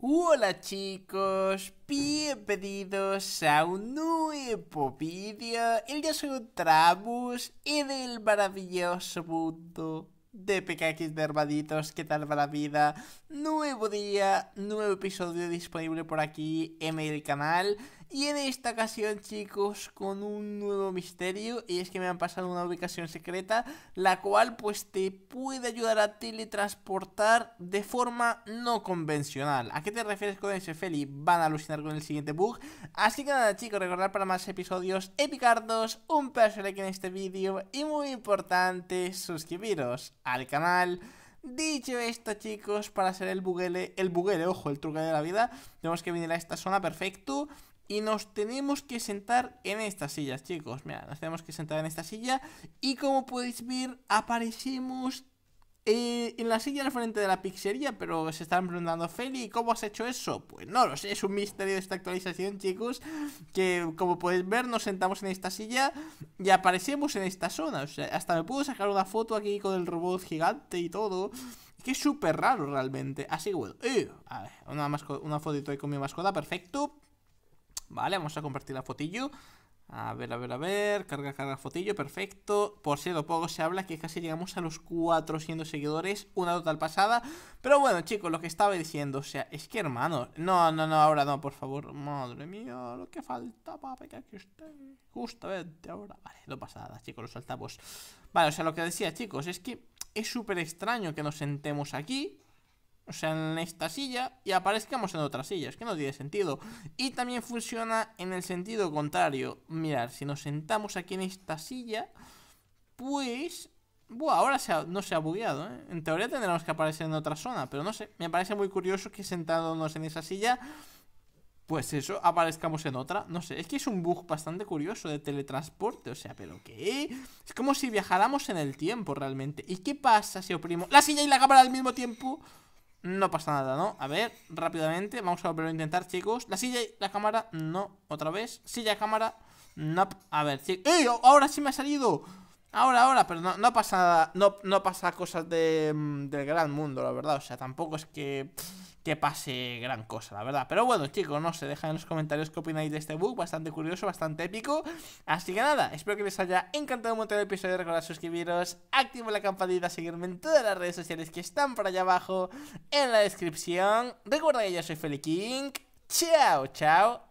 Hola chicos, bienvenidos a un nuevo vídeo. El día soy Trabus en el maravilloso mundo de PKX de que ¿Qué tal va la vida? Nuevo día, nuevo episodio disponible por aquí en el canal. Y en esta ocasión, chicos, con un nuevo misterio. Y es que me han pasado una ubicación secreta, la cual pues te puede ayudar a teletransportar de forma no convencional. ¿A qué te refieres con ese, Feli? Van a alucinar con el siguiente bug. Así que nada, chicos, recordar para más episodios epicardos, un pedazo like en este vídeo y muy importante, suscribiros al canal. Dicho esto, chicos, para hacer el buguele, el buguele, ojo, el truque de la vida, tenemos que venir a esta zona perfecto y nos tenemos que sentar en estas sillas, chicos. Mira, nos tenemos que sentar en esta silla y como podéis ver, aparecemos eh, en la silla al frente de la pizzería, pero se están preguntando, Feli, ¿cómo has hecho eso? Pues no lo sé, es un misterio de esta actualización, chicos, que como podéis ver, nos sentamos en esta silla y aparecemos en esta zona. O sea, hasta me puedo sacar una foto aquí con el robot gigante y todo. Que es súper raro realmente. Así que bueno, eh, a ver, una, una fotito ahí con mi mascota, perfecto. Vale, vamos a compartir la fotillo. A ver, a ver, a ver. Carga, carga fotillo. Perfecto. Por cierto, poco se habla que casi llegamos a los 400 seguidores. Una total pasada. Pero bueno, chicos, lo que estaba diciendo. O sea, es que hermano, No, no, no, ahora no, por favor. Madre mía, lo que falta para que aquí esté. Justamente ahora. Vale, lo pasada, chicos, lo saltamos. Vale, o sea, lo que decía, chicos, es que es súper extraño que nos sentemos aquí o sea, en esta silla y aparezcamos en otra silla. Es que no tiene sentido. Y también funciona en el sentido contrario. Mirad, si nos sentamos aquí en esta silla, pues... Buah, ahora se no se ha bugueado, ¿eh? En teoría tendremos que aparecer en otra zona, pero no sé. Me parece muy curioso que sentándonos en esa silla, pues eso, aparezcamos en otra. No sé, es que es un bug bastante curioso de teletransporte. O sea, ¿pero qué? Es como si viajáramos en el tiempo realmente. ¿Y qué pasa si oprimo la silla y la cámara al mismo tiempo? No pasa nada, ¿no? A ver, rápidamente, vamos a volver a intentar, chicos La silla y la cámara, no, otra vez Silla, cámara, no, a ver chicos ¡Ey! Ahora sí me ha salido Ahora, ahora, pero no, no pasa nada no, no pasa cosas de, mm, del gran mundo, la verdad O sea, tampoco es que que pase gran cosa, la verdad. Pero bueno, chicos, no sé, dejad en los comentarios qué opináis de este book, bastante curioso, bastante épico. Así que nada, espero que les haya encantado un el episodio. Recordad suscribiros, activo la campanita, seguirme en todas las redes sociales que están por allá abajo en la descripción. Recuerda que yo soy Feli King. Chao, chao